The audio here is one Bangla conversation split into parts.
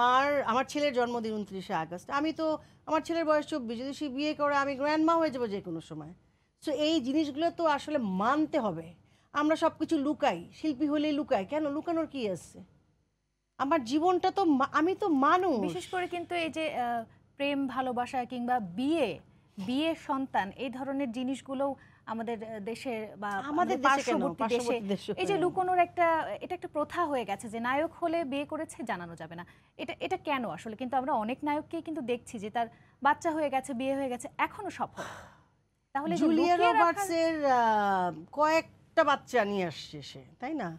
মার আমার ছেলের জন্মদিন উনত্রিশে আগস্ট আমি তো আমার ছেলের বয়স চব্বিশ যদি সে বিয়ে করে আমি গ্র্যান্ডমা হয়ে যাবো যে কোনো সময় সো এই জিনিসগুলো তো আসলে মানতে হবে আমরা সব কিছু লুকাই শিল্পী হলেই লুকাই কেন লুকানোর কি আছে আমার জীবনটা তো আমি তো মানুষ বিশেষ করে কিন্তু এই যে প্রেম ভালোবাসা কিংবা বিয়ে বিয়ে সন্তান এই ধরনের জিনিসগুলো আমাদের দেশে বা আমাদের পার্শ্ববর্তী দেশে এই যে হ্যাঁ। লুকোনোর একটা এটা একটা প্রথা হয়ে গেছে যে নায়ক হলে বিয়ে করেছে জানানো যাবে না এটা এটা কেন আসলে কিন্তু আমরা অনেক নায়ককে কিন্তু দেখছি যে তার বাচ্চা হয়ে গেছে বিয়ে হয়ে গেছে এখনো সফল তাহলে জুলিয়া রবার্টসের কয়েকটা বাচ্চা নিয়ে আসছে সে তাই না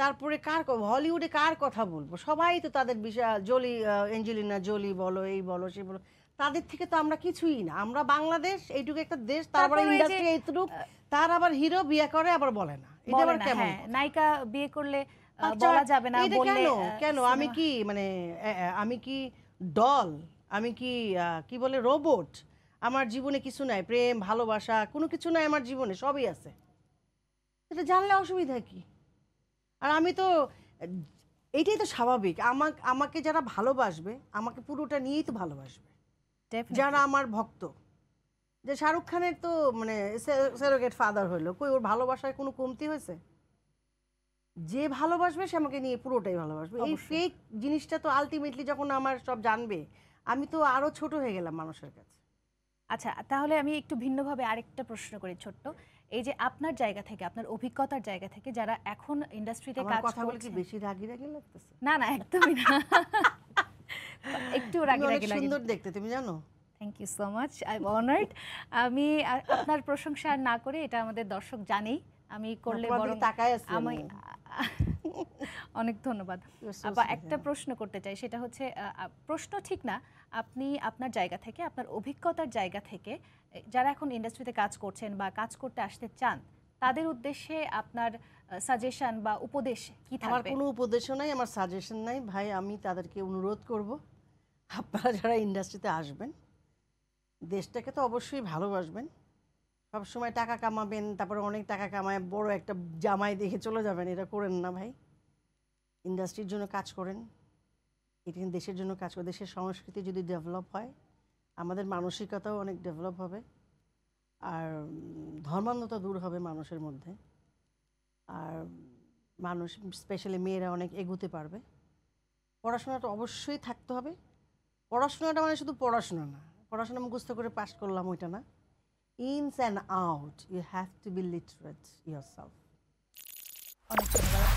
তারপরে কার হলিউডে কার কথা বলবো সবাই তো তাদের বিশাল জলি এঞ্জেলিনা জলি বলো এই বলো সেই বলো তাদের থেকে তো আমরা কিছুই না আমরা বাংলাদেশ এইটুকু একটা দেশ তারপরে ইন্ডাস্ট্রি এইটুক তার আবার হিরো বিয়ে করে আবার বলে না এটা আবার কেমন হ্যাঁ, নায়িকা বিয়ে করলে আচ্ছা, বলা যাবে না বললে কেন আমি কি মানে আমি কি ডল আমি কি কি বলে রোবট আমার জীবনে কিছু নাই প্রেম ভালোবাসা কোনো কিছু নাই আমার জীবনে সবই আছে এটা জানলে অসুবিধা কি আর আমি তো এটাই তো স্বাভাবিক আমাকে যারা ভালোবাসবে আমাকে পুরোটা নিয়েই তো ভালোবাসবে যারা আমার ভক্ত যে শাহরুখ খানের তো মানে সেরোগেট ফাদার হইলো কই ওর ভালোবাসায় কোনো কমতি হয়েছে যে ভালোবাসবে সে আমাকে নিয়ে পুরোটাই ভালোবাসবে এই ফেক জিনিসটা তো আলটিমেটলি যখন আমার সব জানবে আমি তো আরও ছোট হয়ে গেলাম মানুষের কাছে আচ্ছা তাহলে আমি একটু ভিন্নভাবে আরেকটা প্রশ্ন করি ছোট্ট এই যে আপনার জায়গা থেকে আপনার অভিজ্ঞতার জায়গা থেকে যারা এখন ইন্ডাস্ট্রিতে কাজ কথা বলে কি বেশি রাগি রাগি লাগতেছে না না একদমই না একটু সুন্দর দেখতে তুমি জানো thank you so much I am honoured আমি আপনার প্রশংসা না করে এটা আমাদের দর্শক জানেই আমি হ্যাঁ, করলে তাকায় আছি আমি অনেক ধন্যবাদ আবার একটা হ্যাঁ। প্রশ্ন করতে চাই সেটা হচ্ছে প্রশ্ন ঠিক না আপনি আপনার জায়গা থেকে আপনার অভিজ্ঞতার জায়গা থেকে যারা এখন ইন্ডাস্ট্রিতে কাজ করছেন বা কাজ করতে আসতে চান তাদের উদ্দেশ্যে আপনার সাজেশন বা উপদেশ কি থাকবে আমার কোনো উপদেশও নাই আমার সাজেশন নাই ভাই আমি তাদেরকে অনুরোধ করব আপনারা যারা ইন্ডাস্ট্রিতে আসবেন দেশটাকে তো অবশ্যই ভালোবাসবেন সবসময় টাকা কামাবেন তারপরে অনেক টাকা কামায় বড় একটা জামাই দেখে চলে যাবেন এটা করেন না ভাই ইন্ডাস্ট্রির জন্য কাজ করেন এখানে দেশের জন্য কাজ করে দেশের সংস্কৃতি যদি ডেভেলপ হয় আমাদের মানসিকতাও অনেক ডেভেলপ হবে আর ধর্মান্ধতা দূর হবে মানুষের মধ্যে আর মানুষ স্পেশালি মেয়েরা অনেক এগোতে পারবে পড়াশোনাটা অবশ্যই থাকতে হবে পড়াশোনাটা মানে শুধু পড়াশোনা না পড়াশোনা মুখস্থ করে পাশ করলাম ওইটা না ins and out you have to be literate yourself অনেক